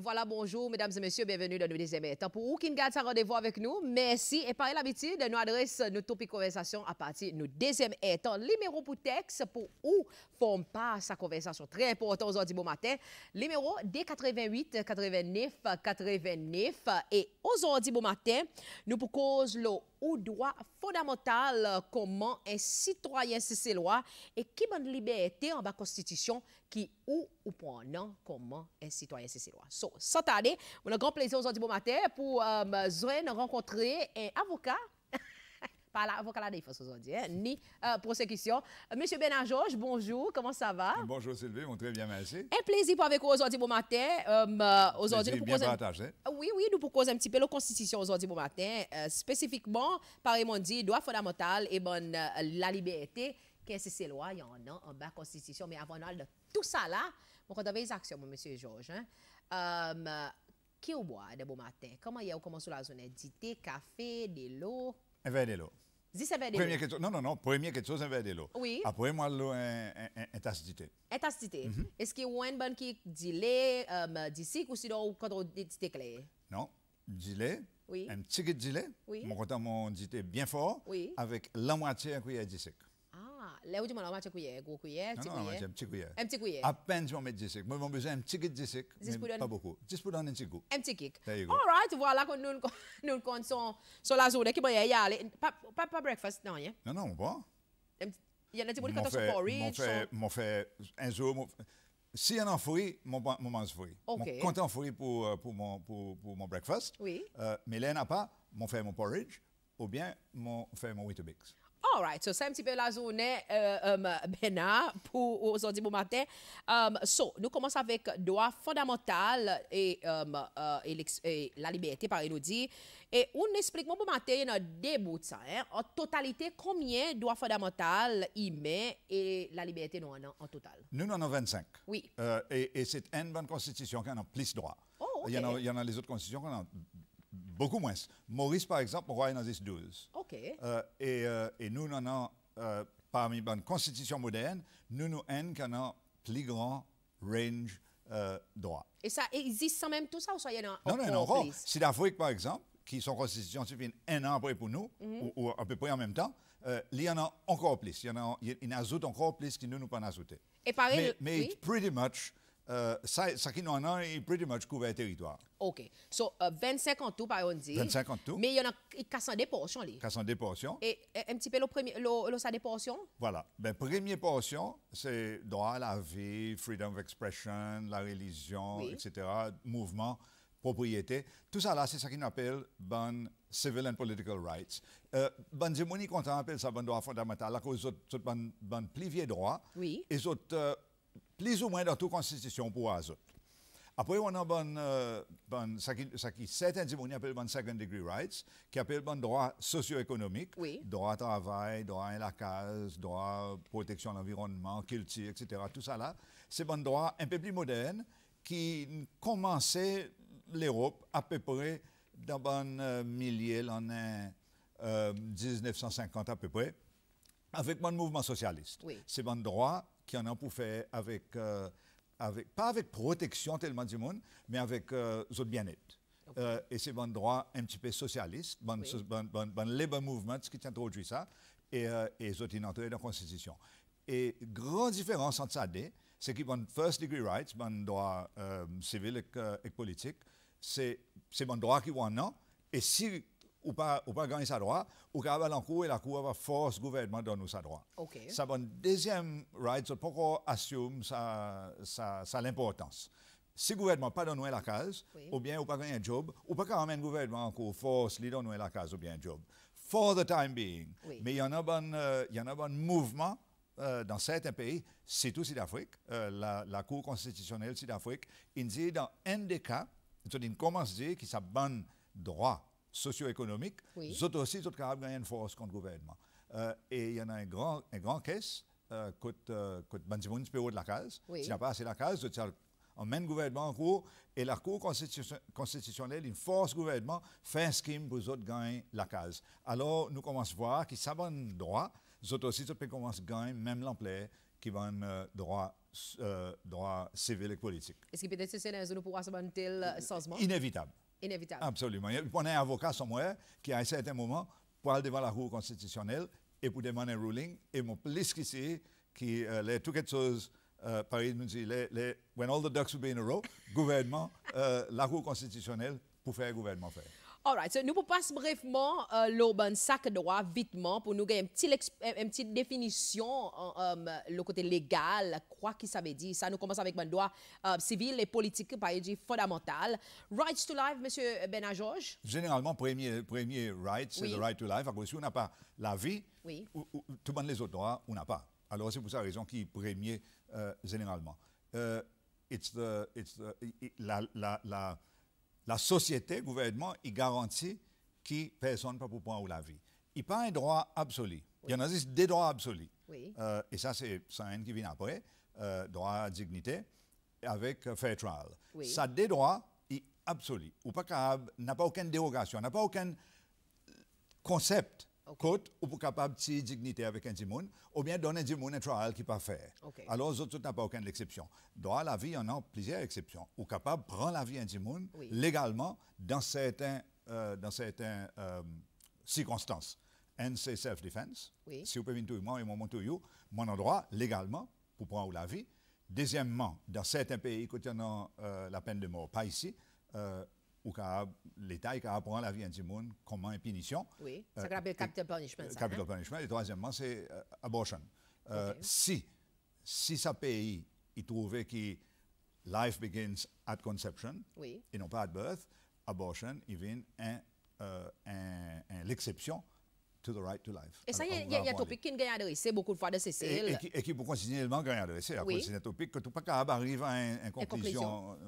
voilà, bonjour, mesdames et messieurs, bienvenue dans le deuxième état. Pour vous qui nous ça rendez-vous avec nous, merci. Et par l'habitude, nous adressons nos topic conversation à partir de notre deuxième état. Numéro pour texte pour où font pas sa conversation. Très important aujourd'hui bon matin. Numéro D88 89 89. Et aujourd'hui bon matin, nous pour cause l'eau ou doa fondamental koman en sitwayen sese loa e ki man libe ete an ba konstitisyon ki ou ou ponan non, koman en sitwayen sese loa. So, sata ane, moun an gran plezyon bon pou zwen euh, renkontre en avoka Pas l'avocat de la défense aujourd'hui, hein, ni poursuite euh, prosecution. Monsieur Benajorge, bonjour, comment ça va? Bonjour Sylvie, mon très bien, merci. Un plaisir pour avec vous aujourd'hui, bon matin. Euh, euh aujourd'hui, nous bien ah Oui, oui, nous proposons un petit peu la Constitution aujourd'hui, bon matin, euh, spécifiquement, par dit, droit fondamental et la liberté, qu'est-ce que c'est loi, il y en a en bas Constitution, mais avant de tout ça là, vous donner des actions, monsieur Georges. Hein? qui au bois de bon matin? Comment il y a commencé la zone hein? d'édité, café, de l'eau? Inverdelo. Disse inverdelo. Première non, non, non, non, première chose, l'eau. Oui. Après moi, l'eau est Est mhm. Est-ce qu'il y a une bonne qui dit lait, euh, ou quand on dit clair? Non, dit Oui. Un petit peu de Oui. Mon content, mon dit bien fort. Oui. Avec la moitié à est d'ici le último no, Un petit À peine je Moi, j'ai besoin pas beaucoup. pour un petit goût. Un petit kick. All right, voilà nous nous sur la zone qui va y aller. Pas pas breakfast non, Non, non, pas. Il y a des bonnes porridge. Moi, fait un jour si mon, mon fruit. Mon pour, euh, pour, mon, pour, pour mon breakfast. Oui. Euh, en n'a pas, mon fait mon porridge, ou bien mon fait mon Alright, so c'est un petit peu la journée euh, um, pour aujourd'hui bon matin. Um, so, nous commençons avec droit fondamental et, um, euh, et, la liberté par exemple. Et on explique bon matin, il a deux bouts de ça. Hein. En totalité, combien droits fondamentaux il met et la liberté nous en en total? Nous en avons 25. Oui. Euh, et, c'est une bonne constitution qui en a plus droit. Oh, il, y en a, les autres constitutions qui en ont beaucoup moins. Maurice, par exemple, on voit dans 12. OK. Euh, et, euh, et, nous, nous avons, euh, parmi les constitution moderne, nous, nous qu'un plus grand range euh, droit. Et ça existe sans même tout ça ou il y Non, non, non. Oh, si l'Afrique, par exemple, qui sont constitution suffit un an après pour nous, mhm. ou, à peu près en même temps, il y en a encore plus. Il y en a, il en encore plus qui nous, nous pas ajouté. Et pareil, mais, mais pretty much, euh, ça, ça qui nous a, il pretty much couvert territoire. OK. So, 25 euh, en tout, par on 25 en tout. Mais il y en a 400 des portions. 400 portions. Et, un petit peu, le premier, le, ça des portions? Voilà. Ben, première portion, c'est droit à la vie, freedom of expression, la religion, oui. etc., mouvement, propriété. Tout ça là, c'est ça qu'on appelle ban civil and political rights. Euh, ban Zemoni, on appelle ça ban droit fondamental, à cause des autres, ban, ban droit. Oui. autres... Euh, plus ou moins dans toute constitution pour azot. Après, on a bon, euh, bon, ça qui, on appelle bon second degree rights, qui appellent bon droit socio-économique, oui. droit à travail, droit à la case, droit à protection de l'environnement, culture, etc. Tout ça là, c'est bon droit un peu plus moderne qui commençait l'Europe à peu près dans bon millier en 1950 à peu près, avec bon mouvement socialiste. Oui. C'est bon droit qui en ont pour faire avec, euh, avec pas avec protection tellement du monde, mais avec autres euh, bien-être. Euh, et c'est un droit un petit peu socialiste, bon, oui. labor movement qui introduit ça, et, ils et été autres dans la Constitution. Et grande différence entre ça, c'est que un first degree rights, un droit euh, civil et, politiques politique, c'est un droit qui en a, et si ou pas, ou pas gagner sa droit, ou qu'à en et la cour va force le gouvernement donner sa droit. ça Ça une deuxième ride pourquoi assume ça, ça, l'importance. Si le gouvernement pas donné la case, ou bien ou pas gagner un job, ou pas quand même gouvernement en force lui donner la case ou bien un job. For the time being. Mais il y en a bon, euh, il y en a bon mouvement euh, dans certains pays, surtout Sud-Afrique, euh, la, Cour constitutionnelle Sud-Afrique, il dit dans un des cas, il commence à dire que ça bon droit socio-économique, oui. aussi, sont capables de une force contre le gouvernement. Euh, et il y en a un grand, un grand caisse, euh, côté euh, ben, de la case. Oui. S'il n'y a pas assez la case, le gouvernement en cours et la Cour constitutionnelle, une force gouvernement, fait un scheme pour les autres gagner la case. Alors, nous commençons à voir qu'ils un droit, les autres aussi, les à gagner même l'emploi qui va un euh, droit euh, droit civil et politique. Est-ce que peut-être c'est un nous pouvoir tel sens Inévitable inévitable. Absolument. On a un avocat somewhere qui, à un certain pour aller devant la Cour constitutionnelle et pour demander un ruling. Et mon plus qui sait qui euh, les toutes choses euh, Paris exemple, dit les, les, when all the ducks will be in a row, gouvernement, euh, la Cour constitutionnelle pour faire gouvernement faire right, so nous pouvons passer brièvement euh, l'urban sac droit vitement pour nous donner une petite, définition euh, le côté légal, quoi qu'il ça veut dire. Ça nous commence avec le droit euh, civil et politique, par exemple, fondamental. Rights to life, M. Benajorge? Généralement, premier, premier right, c'est le right to life. Parce si on n'a pas la vie, oui. tout le monde les autres droits, on n'a pas. Alors c'est pour ça la raison qui premier généralement. la la société, le gouvernement, il garantit que personne ne peut prendre la vie. Il n'y a pas un droit absolu. Il y en a des droits absolus. Euh, et ça, c'est ça qui vient après, euh, droit à dignité, avec euh, fair trial. Ça, des droits absolu. Ou pas n'y n'a pas aucune dérogation, n'a pas aucun concept côte ou pour capable de dignité avec un timoun, ou bien donner un un travail qui pas faire. Alors, les autres pas aucune exception. Dans la vie, on a plusieurs exceptions. Ou capable prendre la vie un légalement dans certains, euh, dans certains euh, circonstances. Un, c'est self-defense. Si vous pouvez venir moi et mon mon endroit, légalement, pour prendre la vie. Deuxièmement, dans certains pays, contenant euh, la peine de mort, pas ici, ou l'État est capable la vie du monde comme une punition. Oui, euh, ça s'appelle capital punishment. capital hein? punishment. Et troisièmement, c'est euh, abortion. Euh, si, si sa pays, il trouvait que life begins at conception, oui. et non pas à birth, abortion, il vient un, un, un, l'exception to the right to life. Et ça, il y, y, y a un topic qui a adressé beaucoup de fois de Cécile. Et, et, et, qui, pour continuer, pour continuellement, à adressé. C'est un topic que tout pas capable arrive à une conclusion.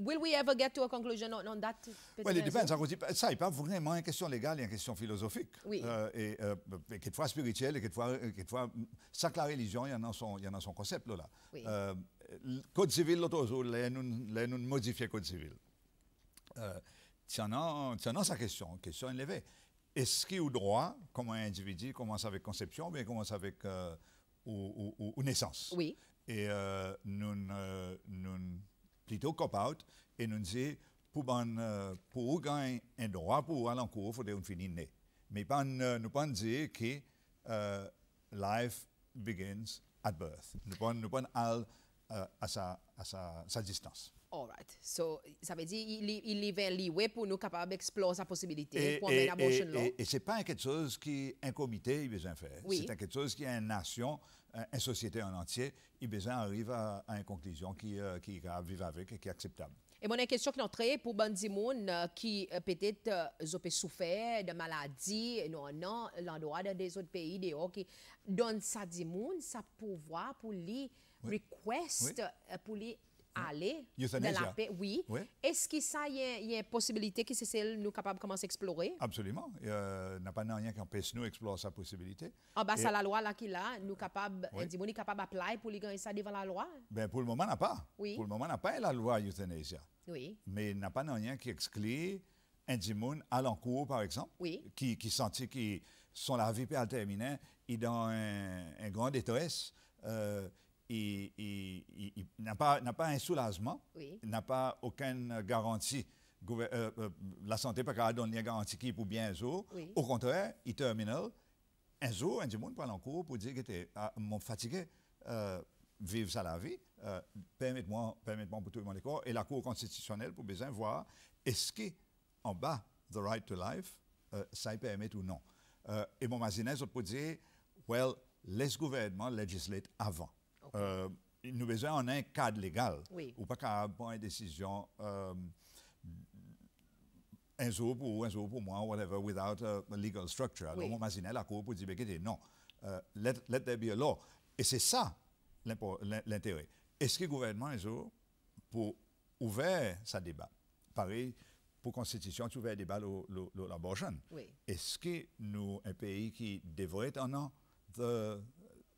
Will we ever get to a conclusion on, on that? Well, it dépend. Ça n'est pas vraiment une question légale, et une question philosophique. Oui. Euh, et, euh, et, quelquefois spirituelle, et quelquefois, euh, quelquefois, ça, chaque la religion, il y en a son, il y en a son concept là. Oui. Euh, le code civil, là, nous modifier le code civil. Euh, tiens, a sa question, question élevée. Est-ce qu'il y a droit, comme un individu, commence avec conception ou bien commence avec euh, ou, ou, ou, naissance? Oui. Et nous, nous plutôt cop-out et nous disons pour, euh, pour gagner un droit pour aller en cours, il faut une finir né. Mais pas, euh, nous pas dire que euh, life begins at birth. Nous pas nous pas aller euh, à, sa, à sa, sa distance. Alright. So, ça veut dire qu'il y a un lieu pour nous capables d'explorer sa possibilité pour amener l'abortion Et, et, et, et ce n'est pas quelque chose qu'un comité a besoin de faire. Oui. C'est quelque chose qui est une nation une société en entier, il besoin arrive à, à, une conclusion qui, euh, qui est vivre avec et qui est acceptable. Et mon question qui est pour Bandi euh, qui euh, peut-être peut souffert de maladies, non, non, l'endroit des autres pays, dehors, qui donne ça à sa pouvoir pour lui request, pour les aller de la paix, oui. Est-ce qu'il y, y, a une possibilité que c'est celle nous capable de commencer explorer? Absolument. Euh, n'a pas rien empêche nous d'explorer sa possibilité. En bas de la loi là qui a, nous capable, oui. est capable d'appeler pour les gagner ça devant la loi? Ben, pour le moment, n'a pas. Pour le moment, n'a pas la loi euthanasia. Oui. Mais n'a pas rien qui exclut un dimoun à l'encours, par exemple, qui, qui sentit que son la vie il et dans un, un grand détresse, euh, il et, et, n'a pas, un soulagement, oui. n'a pas aucune garantie. Euh, euh, la santé pas capable une garantie pour bien un jour. Au contraire, il termine. Un jour, un du monde prend en cours pour dire que ah, mon fatigué, euh, vivre ça la vie, euh, permettez-moi permette pour tout le corps. Et la Cour constitutionnelle pour besoin voir est-ce qu'en en bas, the right to life, ça y permet ou non. et mon mazinez, on peut dire, well, laisse gouvernement légiférer avant. Euh, nous besoin on un cadre légal. Oui. Ou pas qu'à prendre une décision euh, un jour pour vous, un jour pour moi, whatever, without a, uh, legal structure. Alors, on imagine la Cour pour dire, ben, non, euh, let, let, there be a law. Et c'est ça l'intérêt. Est-ce que le gouvernement, un jour, pour ouvrir sa débat, pareil, pour la constitution, tu ouvres un débat l'abortion. Oui. Est-ce que nous, un pays qui devrait être en an,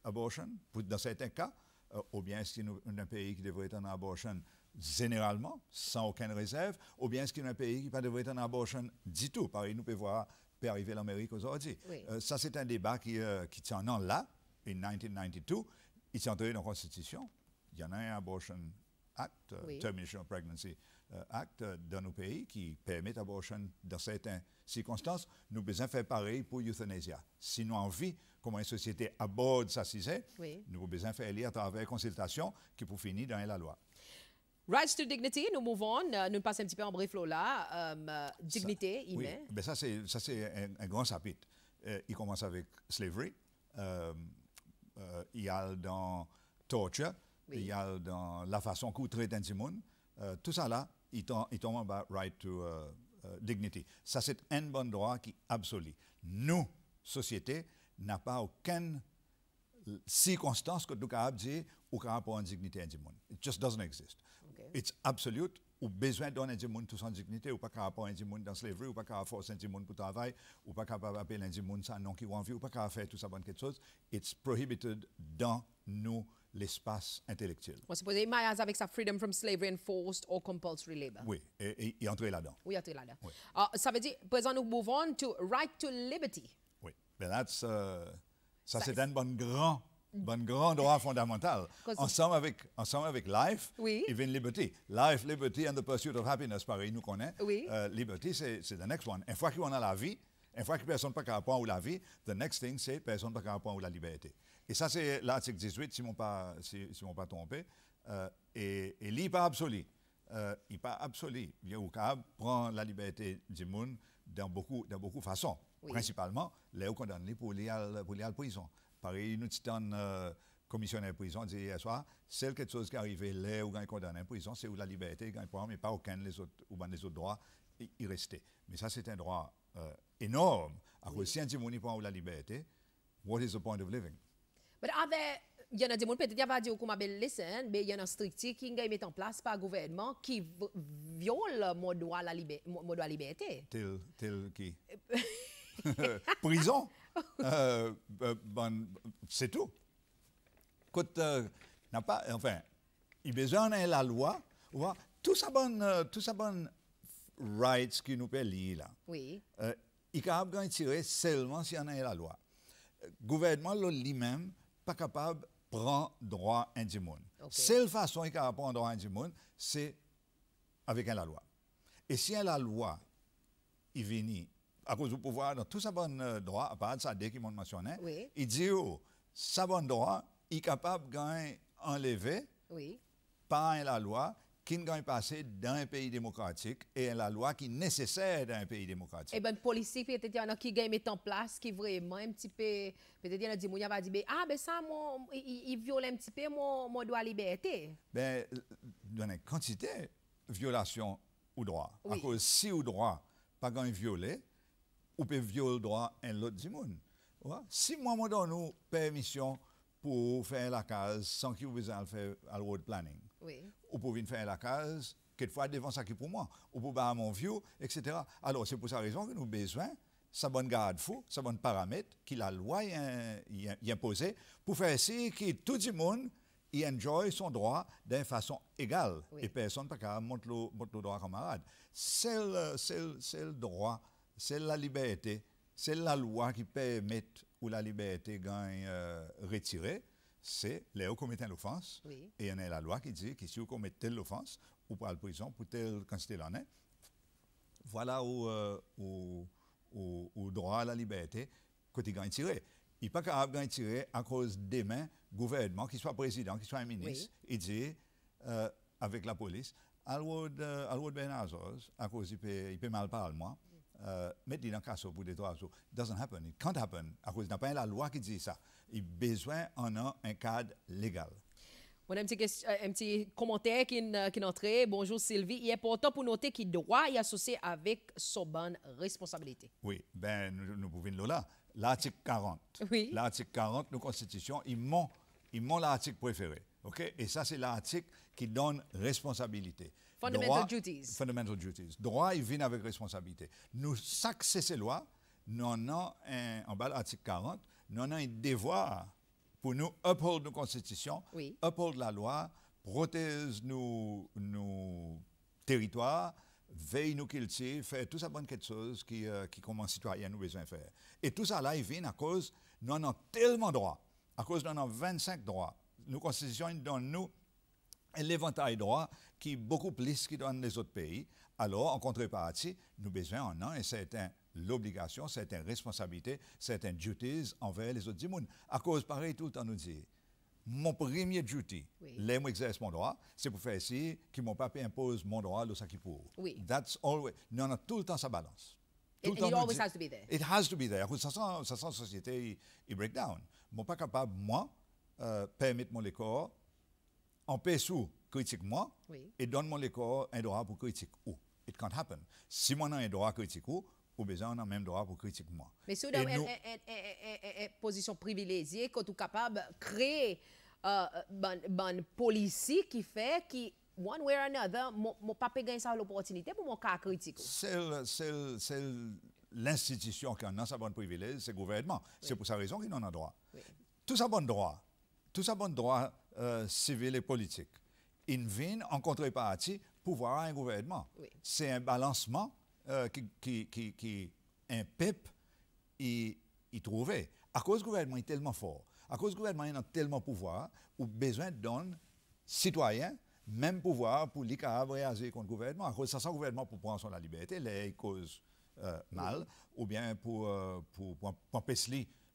abortion, dans certains cas, euh, ou bien est-ce qu'il y a un pays qui devrait être en abortion généralement, sans aucune réserve, ou bien est-ce qu'il y a un pays qui ne devrait être en abortion du tout, pareil, nous peut voir, peut arriver l'Amérique aujourd'hui. Euh, ça, c'est un débat qui, euh, qui tient en là, en 1992, il s'est entré dans Constitution, il y en a un abortion act, termination of pregnancy euh, actes euh, dans nos pays qui permettent l'abortion dans certaines circonstances, nous besoin faire pareil pour l'euthanasie. Si nous avons envie, comment une société aborde sa cise, nous avons besoin faire lire à travers consultation qui pour finir dans la loi. Rights to dignity, nous mouvons, euh, nous passons un petit peu en bref là, dignité ça, humaine. Oui, Mais ben, ça c'est un, grand chapitre. il commence avec slavery, il y a dans torture, il y a dans la façon qu'on traite un tout ça là, il tombe en bas, right to uh, uh, dignity. Ça, c'est un bon droit qui absolue. Nous, société, n'a pas aucune euh, circonstance que nous capable dire ou qu'on rapport à dignité du monde. It just doesn't exist. Okay. It's absolute ou besoin d'un individu tout son dignité, ou pas capable rapport un individu dans slavery, ou pas capable force un individu pour travail, ou pas capable appeler un individu sans non qui ou envie, ou pas de faire tout ça bonne quelque chose. It's prohibited dans nous l'espace intellectuel. On supposé Mayas, avec sa freedom from slavery and forced or compulsory labor. Oui, et, et, entrer là-dedans. Oui, entrer là-dedans. Ah, ça veut dire, présent, nous move on to right to liberty. Oui, ben that's, uh, ça, ça c'est un bon grand bon grand droit fondamental, ensemble avec, ensemble avec life, oui. even liberty. Life, liberty and the pursuit of happiness, pareil, nous connaît. Oui. Uh, liberty, c'est the next one. Une fois qu'on a la vie, une fois que personne ne point pas la vie, the next thing, c'est personne ne point pas la liberté. Et ça, c'est l'article 18, si je ne si, si pas trompé. Euh, et, et lui, pas absolu. Euh, il pas absolu. prend la liberté du monde dans beaucoup, dans beaucoup de façons. Principalement, les condamnés pour les pour les prison. Par nous une euh, commissionnaire prison dit hier soir, c'est quelque chose qui est arrivé là où on est en prison, c'est où la liberté gagne prend, mais pas aucun des autres, ou des autres droits y rester. Mais ça, c'est un droit euh, énorme. Alors, si un monde prend la liberté, what is the point of living? Mais avec il y en a des gens peut-être qui va dire qu'on m'a belle lesson, mais il y en ben, a structure qui ont mis en place par gouvernement qui viole mon droit à la liberté, mon droit à liberté. Tel tel qui prison. euh, ben, c'est tout. Quand euh, n'a pas enfin il besoin de la loi, ouais, tout ça bonne euh, tout ça bonne rights qui nous paye là. Oui. Euh, il a tiré seulement si on a la loi. Le euh, gouvernement lui-même pas capable de prendre droit à okay. Seule façon qu'il capable prendre droit à c'est avec la loi. Et si la loi est vient à cause du pouvoir, dans tout sa bon euh, droit, à part ça, dès qu'il mentionnait, mentionné, il dit oh, son bon droit, il est capable gagner enlevé par la loi qui ne gagne pas passer dans un pays démocratique et la loi qui est nécessaire dans un pays démocratique. Et eh bien, politique, peut en a qui gagne mettre en place, qui vraiment un petit peu, peut-être qu'il y en a va dire, ah, ben ça, ils il, viole un petit peu mon, droit à liberté. Ben, dans une quantité, violation ou droit. Oui. À cause, si ou droit, pas gagne violé, ou peut violer le droit un l'autre du Si moi, je donne nous permission pour faire la case sans qu'il vous besoin de faire le road planning. Oui ou pour venir faire la case, quelquefois devant ça qui pour moi, ou pour à mon vieux, etc. Alors c'est pour cette raison que nous avons besoin sa bonne garde fou, sa bonne paramètre que la loi y imposée pour faire ainsi que tout le monde y enjoy son droit d'une façon égale et personne n'a qu'à montrer le, droit camarade. C'est le, droit, c'est la liberté, c'est la loi qui permet ou la liberté gagne euh, retirée c'est les commettent l'offense. Et il y a la loi qui dit que si vous commettez l'offense, vous pouvez aller en prison pour telle quantité d'années. Voilà où, euh, où, où, droit à la liberté tu gagne tiré. Il n'est pas capable de tirer à cause des mains gouvernement, qui soit président, qui soit ministre. Il dit, euh, avec la police, Alwood, euh, Benazos, à cause il peut, il peut mal parler, moi, euh, dans le casseau pour des trois jours. doesn't happen. It can't happen. À cause, il n'y a pas la loi qui dit ça il besoin en a un cadre légal. On a un petit, euh, commentaire euh, qui, est entré. Bonjour Sylvie. Il est important de noter qu'il droit est associé avec son bonne responsabilité. Oui, ben nous, pouvons le là. L'article 40. Oui. L'article 40, nos Constitution, ils m'ont, ils l'article préféré. OK? Et ça, c'est l'article qui donne responsabilité. Fundamental duties. Fundamental duties. Droit, il vient avec responsabilité. Nous, chaque ces lois, nous en avons un, en bas l'article 40, nous avons un devoir pour nous uphold nos constitutions, oui. uphold la loi, protège nos, nos territoires, veille nous culture, fait tout ça bonne quelque chose qui, euh, qui comme citoyen nous besoin faire. Et tout ça là, il vient à cause, nous en avons tellement droits, à cause nous en avons 25 droits. Nos constitutions donnent nous l'éventail droits qui est beaucoup plus que donnent les autres pays. Alors, en contrepartie, nous besoin en un l'obligation, certaines responsabilités, certaines duties envers les autres immunes. À cause, pareil, tout le temps nous dit, mon premier duty, oui. exerce mon droit, c'est pour faire ici que mon papa impose mon droit le pour. Oui. That's always, tout le temps sa balance. Tout it, le temps always has to be there. It has to be there. ça sent, société, il break down. Mon pas capable, moi, euh, permettre mon corps, en paix sous critique moi, et donne mon corps un droit pour critique ou. It can't happen. Si mon a un droit critique ou, ou besoin, on a même droit pour critiquer moi. Mais c'est une position privilégiée qu'on est capable de créer une euh, politique qui fait qui one way or another, mon papa pas ça l'opportunité pour mon cas critique. C'est l'institution qui en a sa bonne privilège, c'est le gouvernement. C'est pour sa raison qu'il en a droit. Oui. Tout sa bon droit, tout sa bon droit euh, civil et politique, in vient en contrepartie pouvoir un gouvernement. C'est un balancement euh, qui, qui, qui, un peuple y trouvait. À cause du gouvernement, il est tellement fort. À cause du gouvernement, il a tellement pouvoir, ou besoin de donner citoyens même pouvoir pour les réagir contre le gouvernement. À cause de ça, le gouvernement pour prendre sur la liberté, les causes euh, mal, ou bien pour, euh, pour, pour, pour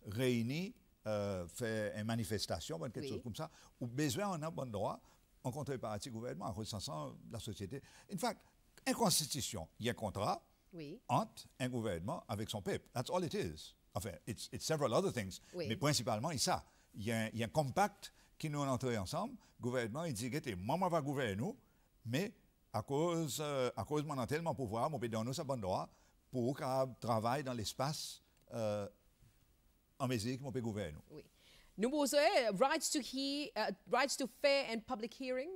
réunir, euh, faire une manifestation, quelque chose comme ça, ou besoin en un bon droit en contrepartie du gouvernement, en recensant la société. En fait, une constitution, il y a un contrat oui. entre un gouvernement avec son peuple. That's all it is. Enfin, it's, it's several other things. Oui. Mais principalement, il y a ça. Il y a un, il y a compact qui nous entre ensemble. Le gouvernement, il dit, c'est moi, va gouverner nous, mais à cause, euh, à cause de mon tellement pouvoir, mon pays donner sa bon droit pour qu'on travaille dans l'espace euh, en Belgique, mon pays gouverner Oui. Nous posons eh, rights to, hear, uh, rights to fair and public hearing.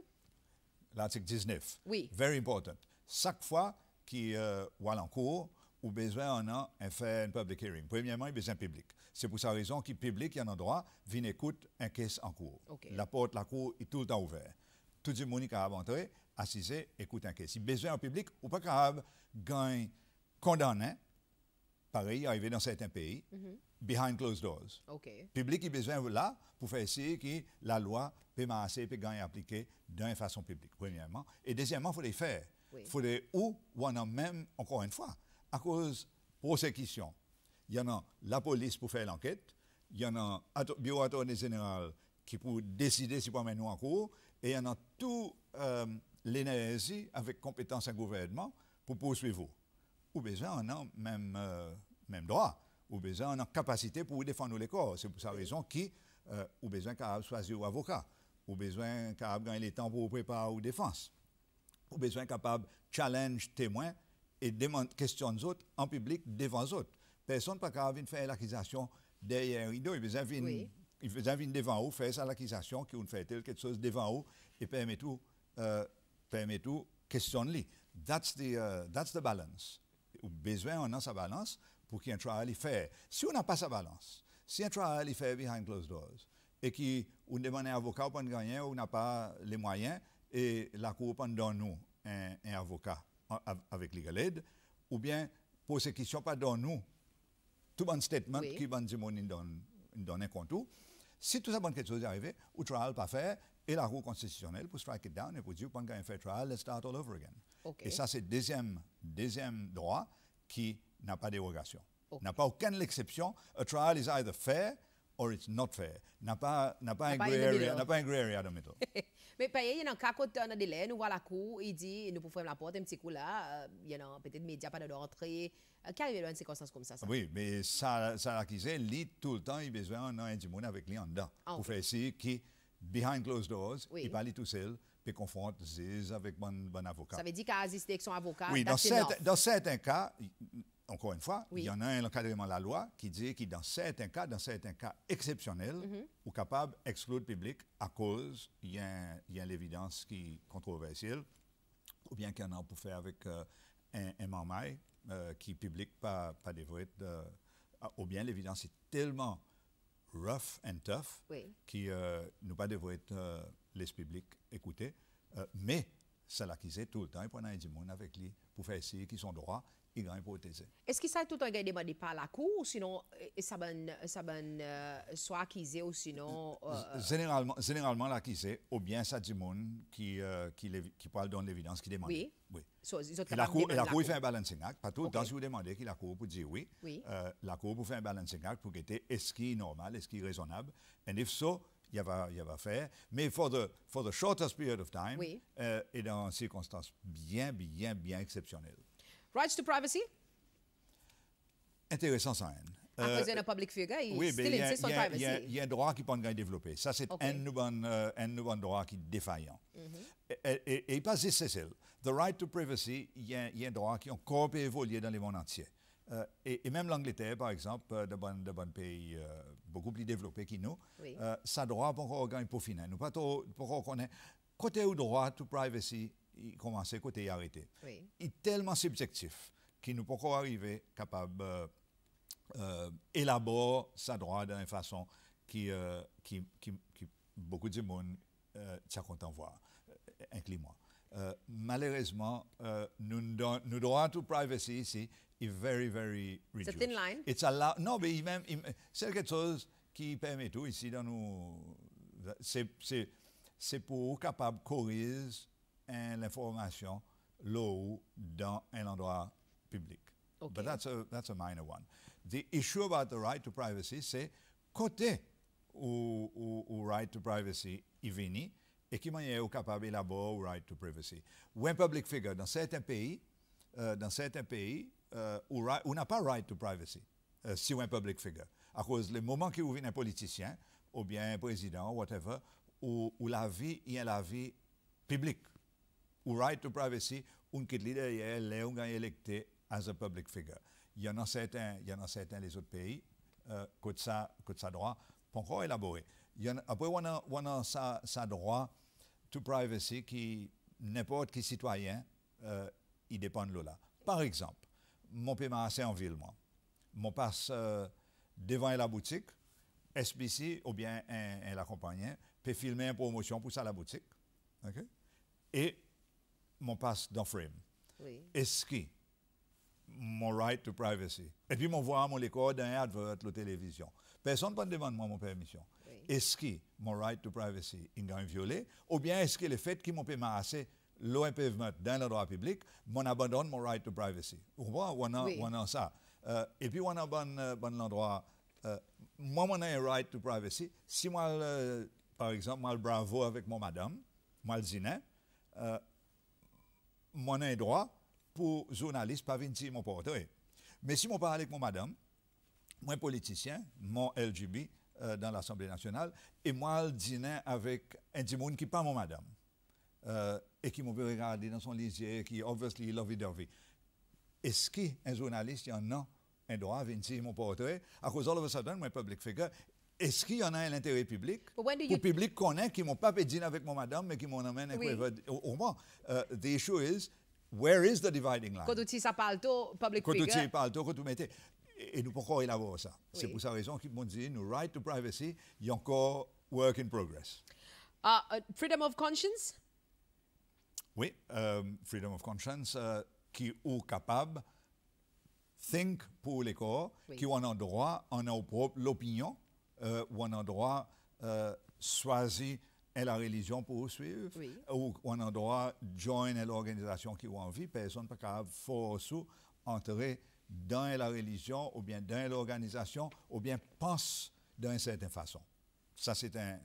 L'article 19. Oui. Very important chaque fois qui a en euh, cours, ou besoin en a un fait public hearing. Premièrement, il besoin public. C'est pour sa raison qu'il public, il y a un endroit, vient écouter un caisse en cours. La porte, la cour est tout le temps ouverte. Tout le monde est capable d'entrer, écoute un caisse. Si besoin en public, ou pas capable gagner condamné, pareil, arrivé dans certains pays, mhm. behind closed doors. Le Public, il besoin là pour faire essayer que la loi peut m'assurer, peut gagner appliquer d'une façon publique, premièrement. Et deuxièmement, il faut les faire. Il Faudrait, ou, ou a même, encore une fois, à cause prosécution, il y en a la police pour faire l'enquête, il y en a le bureau attorney général qui pour décider si on nous en cours, et il y en a tout euh, l'énergie avec compétence un gouvernement pour poursuivre. Ou besoin, on a même, euh, même droit, ou besoin, on a capacité pour défendre les corps. C'est pour sa raison qui, euh, ou besoin qu'à choisir avocat, ou besoin qu'à gagner les temps pour préparer ou défense ou besoin capable challenge témoin et demande questions aux autres en public devant les autres. Personne pas capable de faire l'accusation derrière un rideau, il besoin venir devant vous faire ça l'accusation qui vous fait quelque chose devant vous et permet tout euh, permet tout questionner. That's the euh, that's the balance. Ou besoin on a sa balance pour travail trial fait. Si on n'a pas sa balance, si un trial fait behind closed doors et qu'on demande un avocat pour gagner ou n'a pas les moyens, et la Cour pendant nous un, un avocat avec legal aid, ou bien pour sont pas dans nous, tout bon statement qui va dire dans un tout. Si tout ça, bonne chose est arrivé, ou trial pas faire, et la Cour constitutionnelle pour strike it down et pour dire, pendant un fait trial, let's start all over again. Et ça, c'est deuxième, deuxième droit qui n'a pas dérogation. Okay. N'a pas aucune exception. A trial is either fair or it's not fair. N'a pas, n'a pas, un, gray n'a pas un area dans middle. Mais il y a un cas on a délai, nous voilà cour, il dit, nous pouvons faire la porte un petit coup là, il y a peut-être médias pas de rentrer. Euh, Qu'arrive dans une circonstance comme ça, Oui, mais ça, ça la il lui, tout le temps, il a besoin d'un monde avec lui en dedans. Ah, pour faire ici, qui, behind closed doors, oui. il parle tout seul, puis confronte Ziz avec bon, bon avocat. Ça veut dire qu'il assisté avec son avocat. Oui, dans certains cas, encore une fois, il y en a un encadrement de la loi qui dit que dans certains cas, dans certains cas exceptionnels, on mhm. est ou capable d'exclure le public à cause, il y a, y a l'évidence qui est controversée. ou bien qu'il y en a pour faire avec euh, un, un euh, qui est qui public pas, pas des ah, ou bien l'évidence est tellement rough and tough qu'il qui euh, nous pas devoir être les publics écouter. mais c'est l'acquise tout le temps, ils prennent un monde avec lui pour faire essayer qu'ils sont droits il va Est-ce que ça tout un gain demandé par la cour ou sinon euh, ça va ben, ça ben, euh, soit acquisé ou sinon euh, généralement généralement l'acquisé ou bien ça du monde qui qui qui parle dans l'évidence qui demande. Oui. Oui. la cour la, cour fait un balancing act partout okay. dans si vous demandez que la cour pour dire oui. la cour pour faire un balancing act pour guetter est-ce qui est normal, est-ce qui est raisonnable Et si so il va, il va faire. Mais pour the, for the shortest period of time, et dans des circonstances bien, bien, bien exceptionnelles. Rights to privacy? Intéressant, ça, Anne. Hein. À cause euh, a public figure, il still a, insists privacy. Il y, y, a un droit qui peut pas développé. Ça, c'est un, nouveau euh, un nouveau droit qui est défaillant. Mm et, et, et, pas ça. The right to privacy, il y, y, a un droit qui a encore évolué dans le monde entier. Euh, et, et, même l'Angleterre, par exemple, euh, de bon, de bon pays beaucoup plus développé que nous, ça droit pour encore gagner pour finir. Nous pas trop, pour ait Côté au droit to privacy, il commençait côté arrêter. Oui. Il est tellement subjectif qu'il nous pas arriver arrivé capable euh, euh élaborer sa droite d'une façon qui, euh, beaucoup de monde euh, tient compte en voir, inclus-moi. malheureusement, nous, nous droit to privacy ici est very, very reduced. C'est une ligne. non, mais c'est quelque chose qui permet tout ici dans nous. C'est pour capable corriger l'information, l'eau dans un endroit public. Mais But that's a, that's a minor one. The issue about the right to privacy, c'est côté où, où, où, right to privacy est venu et qui est capable d'élaborer le right to privacy. Ou un public figure, dans certains pays, euh, dans certains pays euh, où, on n'a pas right to privacy, euh, si on est un public figure. À cause des moments qui y a un politicien, ou bien un président, whatever, où, où la vie a la vie publique ou right to privacy, und est ihre Leunga electe as a public figure. Il y en a certains, il y en a certains les autres pays, euh, que ça, que ça droit, pour encore élaboré. Il y a, après, on a, on a droit to privacy qui, n'importe qui citoyen, il euh, dépend de là. Par exemple, mon paiement assez en ville, moi. Mon passe euh, devant la boutique, SBC ou bien un, un l'accompagnant peut filmer une promotion pour ça la boutique. Et mon passe dans frame. ce que mon right to privacy. Et puis, mon voir mon l'école dans un advert la télévision. Personne ne demande moi mon permission. Est-ce que mon right to privacy est violé ou bien est-ce que le fait qui m'ont assez l'impévement dans l'endroit public, mon abandonne mon right to privacy. vie privée. Ou on a, on a ça. Euh, et puis, on abandonne un euh, bon l'endroit. Euh, moi, mon un right to privacy. Si moi, par exemple, moi, le bravo avec mon madame, moi, le ziné, mon un droit pour journaliste pas venir mon portrait. Mais si mon parle avec mon madame, moi politicien, mon LGB euh, dans l'Assemblée nationale, et moi le dîner avec un petit monde qui pas mon madame, euh, et qui m'ont regarder dans son litier, qui obviously la vie. Est-ce qu'un journaliste y a un droit à venir mon portrait? À cause de ça, je suis un public figure, est-ce qu'il y en a un intérêt public you... public connaît qui m'ont pas fait dîner avec mon madame, mais qui m'ont amené... au, moins. Uh, the issue is, where is the dividing line? Quand tu dis ça public figure. Quand tu dis parle alto, quand tu mettez. Et nous, pourquoi élaborer ça? C'est pour cette raison qu'ils m'ont dit, nous, right to privacy, il y a encore work in progress. Ah, euh, freedom of conscience? Oui, euh, freedom of conscience, euh, qui est capable think pour les corps, qui ont un droit, on a propre l'opinion, euh, ou un endroit euh, choisi et la religion pour suivre, ou un endroit join l'organisation qui a envie, personne ne peut force entrer dans la religion ou bien dans l'organisation ou bien pense d'une certaine façon. Ça, c'est un,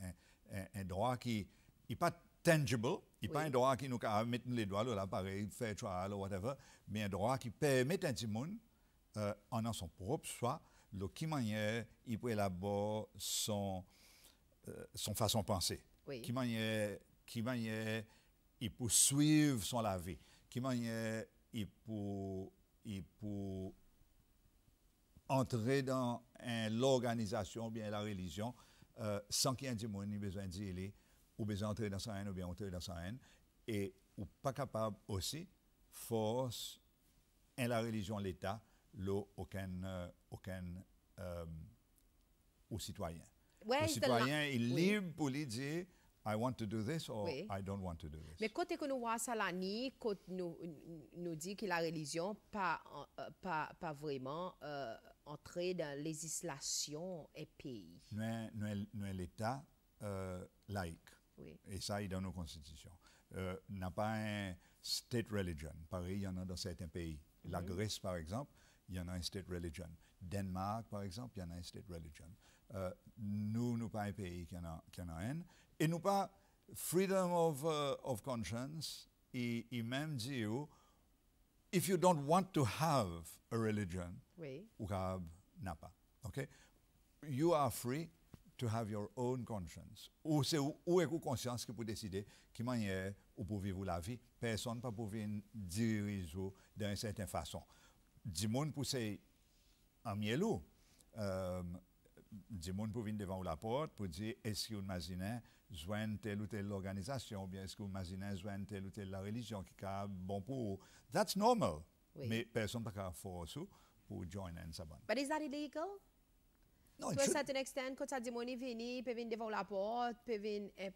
droit qui n'est pas tangible, il n'est pas un droit qui nous permet mettre les doigts dans l'appareil, faire trial ou whatever, mais un droit qui permet à un le monde, euh, en son propre soi, de quelle il peut élaborer son, euh, son façon de penser. Oui. Qui manière, il peut suivre son la Qui manière il peut, il peut entrer dans l'organisation ou bien la religion euh, sans qu'il y ait un besoin d'y ou besoin d'entrer dans sa haine ou bien entrer dans sa haine. Et ou pas capable aussi, force, en hein, la religion, l'État, l'eau aucun, euh, aucun euh, au citoyen. Ouais, le citoyen est libre pour lui dire I want to do this or I don't want to do this. Mais côté que nous voyons Salani, côté nous, nous dit que la religion pas euh, pas, pas vraiment entrée dans la législation et pays. Nous, nous, l'État laïque. Et ça, il est dans nos constitutions. Euh, n'a pas un state religion. Pareil, il y en a dans certains pays. La mhm. Grèce, par exemple, il y a un state religion. Danemark, par exemple, il y a un state religion. Euh, nous, nous pas un pays qui en a, qui Et nous pas freedom of, de euh, of conscience. Et, et même dit, if you don't want to have a religion, oui. ou n'a pas. Okay? You are free to have your own conscience. Ou c'est où, où conscience qui peut décider qui manière ou pouvez vivre la vie. Personne ne peut vous diriger d'une certaine façon di moun pou se an mielou, um, euh, devant venir devant la porte la porte pou di eski ou n'mazinen jwen tel ou tel organisation ou bien est-ce ou jwen tel ou tel la religion qui ka bon pour That's normal. mais personne person pa force forosou pou join en saban. But is that illegal? Non, To a certain extent, quand ça di moun i vini, pe devant la porte, pe venir eh,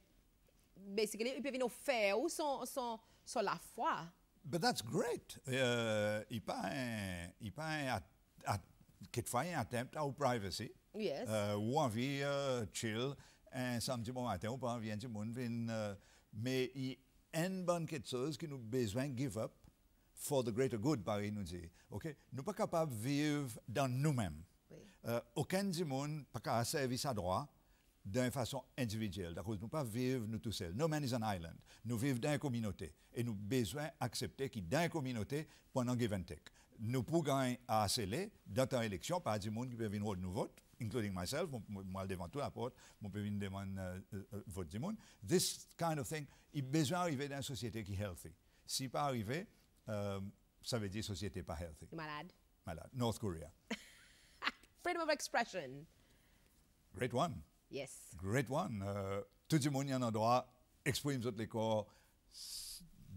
basically, ils peuvent ou faire ou son, son, son la foi. But that's great. Uh, IPA, IPA quelquefois un attempt à privacy. Yes. Uh, ou envie uh, chill un samedi bon matin ou pas envie du monde vin, euh, mais il y a une bonne quelque chose qui nous besoin give up for the greater good par il nous dit. OK, nous pas capable vivre dans nous-mêmes. Oui. Uh, aucun du monde pas capable servir sa droit d'une façon individuelle. D'accord, nous pas vivre nous tous seuls. No man is an island. Nous vivons dans une communauté et nous besoin accepter que dans une communauté pendant un événement, Nous pouvons gagner dans une élection par des gens qui peuvent venir nous voter, including myself, moi devant tout la porte, moi peux venir demander euh, euh, euh, vote du monde. This kind of thing, il besoin arriver dans une société qui est healthy. Si pas arrivé, ça veut dire société pas healthy. Malade. Malade. North Korea. Freedom of expression. Great one. Yes. Great one. Euh, tout le monde y en endroit, exprime les corps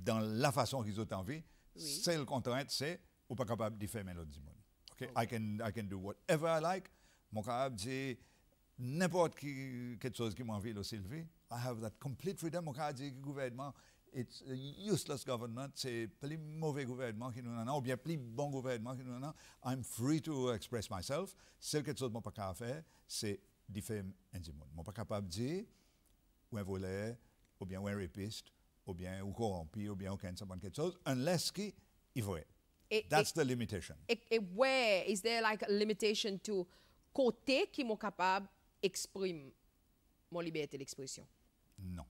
dans la façon qu'ils ont envie. Oui. C'est le contrainte, c'est ou pas capable de faire mélodie. Okay? okay? I, can, I can do whatever I like. Mon capable de n'importe qui, quelque chose qui m'envie, le Sylvie. I have that complete freedom. Mon capable de dire gouvernement, it's un useless gouvernement. c'est plus mauvais gouvernement qui nous en a, ou bien plus bon gouvernement qui nous en a. I'm free to express myself. C'est quelque chose que je ne peux pas faire, c'est di fèm endi moun. Moun pa kapab di, ou en volè, ou bien ou en piste, ou bien ou korompi, ou bien ou ken saban ket chose, unless ki, i vwe. E, That's e, the limitation. E, e where is there like a limitation to kote ki moun kapab eksprime moun liberté d'ekspresyon? Non.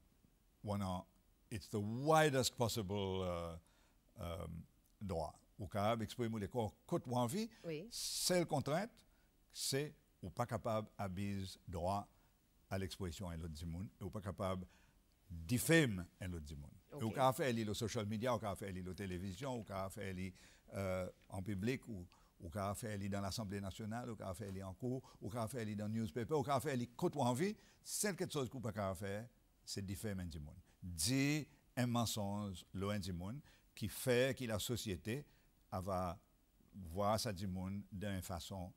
Wana, it's the widest possible uh, um, droit. Ou kapab eksprime moun dekor kote wanvi, oui. sel kontrent, se ou pas capable d'abuser droit à l'exposition à l'autre du monde, ou pas capable de diffamer l'autre du monde. Okay. Ou qu'à faire les social media, ou qu'à faire les télévision, ou qu'à faire les euh, en public, ou ou qu'à faire dans l'Assemblée nationale, ou qu'à faire en cours, ou qu'à faire dans le newspaper, ou qu'à faire côte en vie, c'est quelque chose qu'on peut pas faire, c'est diffamer l'autre monde. Dire un mensonge, loin du monde, qui fait que la société va voir ça du d'une façon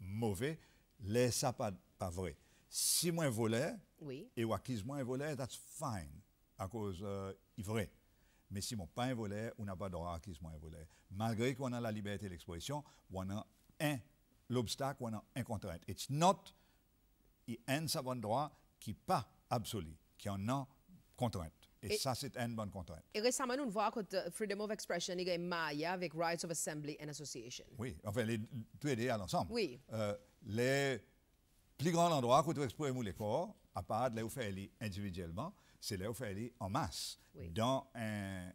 mauvaise, les ça pas, vrai. Si moi volais, oui. et ou acquise moi un that's fine, à cause euh, il vrai. Mais si mon pas un ou on n'a pas droit à acquise moi un Malgré qu'on a la liberté d'expression, on a un, l'obstacle, on a un contrainte. It's not, il a un bon droit qui pas absolu, qui en a contrainte. Et, et, ça, c'est une bonne contrainte. Et récemment, nous voyons que Freedom of Expression, est y avec Rights of Assembly and Association. Oui, enfin, les, deux les à l'ensemble. Oui. Euh, les plus grands endroits où tu exprimer les corps, à part les individuellement, c'est les en masse, dans un,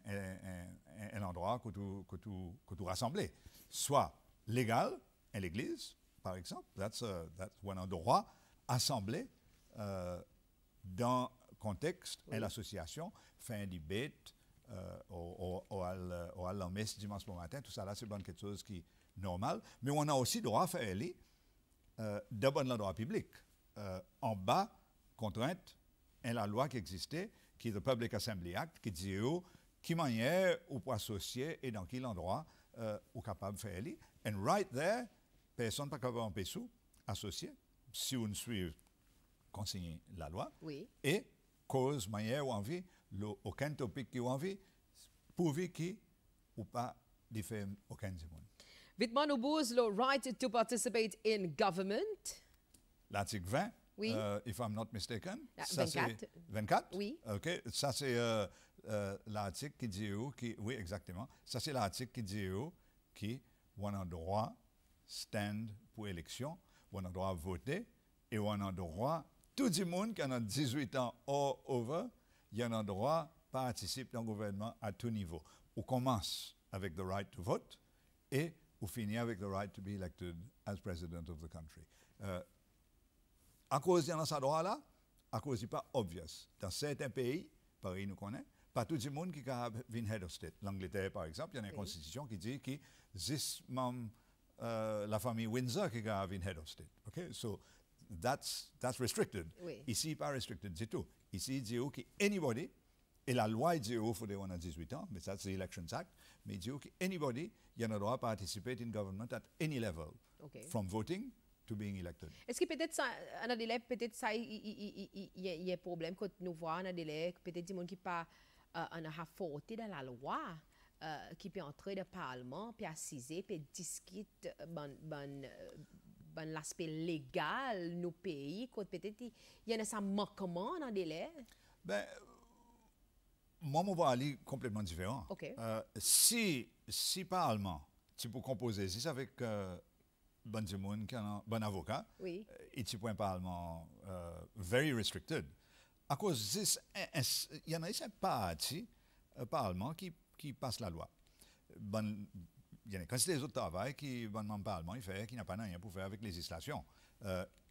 endroit que tu que, tu que Soit légal, à l'église, par exemple, that's, a, uh, that's one endroit, assemblé euh, dans contexte et l'association, fin un debate, euh, au, à la messe dimanche matin, tout ça là, c'est quelque chose qui est normal. Mais on a aussi droit à faire euh, d'abord la loi publique, euh, en bas, contrainte, est la loi qui existait, qui est le Public Assembly Act, qui dit de qui manière ou peut associer et dans quel endroit euh, ou capable de faire. And right there, personne pas capable peu sous associer, si on suit consigner la loi. Oui. Et cause, manière ou envie, le, aucun topic qui ou envie, pourvu qui ou pas faire aucun Vidman right to participate in government. L'article 20. Oui. je euh, if I'm not mistaken. Ah, ça 24. 24. Oui. OK. Ça, c'est euh, euh, l'article qui dit où, oui, exactement. Ça, c'est l'article qui dit où, qui, on a droit stand pour élection, on a droit voter, et on a droit, tout le monde qui a 18 ans ou over, il a a droit participer dans le gouvernement à tout niveau. On commence avec the right to vote, et Ufinijevic the right to be elected as president of the country. Euh, à cause de sa droit-là, à cause du pas obvious. Dans certains pays, Paris nous connaît, pas tout le monde qui a une head of state. L'Angleterre, par exemple, il y a une oui. constitution qui dit que c'est euh, la famille Windsor qui a une head of state. Okay? So, that's, that's restricted. Oui. Ici, pas restricted du tout. Ici, il dit que anybody Et la loi dit, au oh, pour faut 18 ans, mais ça, c'est l'Elections Act. Mais il dit, OK, anybody, le droit de participer au gouvernement à any level, niveau, from voting to being elected. Est-ce que peut-être, en peut-être ça, y a un problème quand nous voyons en délai, peut-être des gens qui pas euh, a dans la loi, euh, qui peut entrer dans le Parlement, puis assiser, puis discuter, de euh, euh, l'aspect légal de nos pays, quand peut-être il y a un manquement dans le Ben, moi, je vois aller complètement différent. Euh, si, si par allemand, tu peux composer, si avec euh, bon, bon avocat, euh, et tu peux pas allemand euh, very restricted, à cause de il y en a une partie euh, par allemand qui, qui passe la loi. Bon, il y a quand c'est les autres travail qui ne pas allemand, ils qui n'a pas rien pour faire avec législation.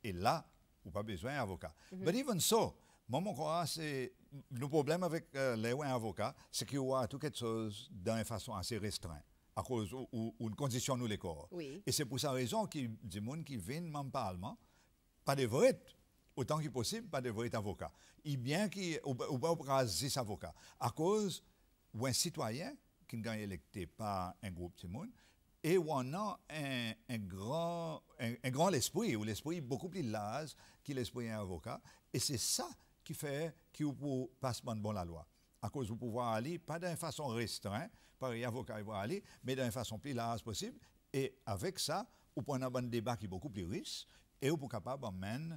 et là, ou pas besoin avocat Mais mhm. even so, moi, mon crois, c'est. Le problème avec euh, les avocats, c'est qu'ils voient tout quelque chose d'une façon assez restreinte à cause ou, une condition nous les corps. Et c'est pour cette raison que les gens qui viennent même pas allemand, pas des vrais, autant que possible, pas de vrais avocats. Et bien qui ou, ou pas des avocats. À cause ou un citoyen qui n'est électé par un groupe de gens, et où on a un, grand, un, un, grand esprit, ou l'esprit beaucoup plus large que l'esprit d'un avocat. Et c'est ça qui fait qui ou pour passement de bon la loi. À cause du pouvoir aller, pas d'une façon restreinte, par les avocats vont aller, mais d'une façon plus large possible. Et avec ça, on peut avoir un débat qui est beaucoup plus riche et on peut capable d'amener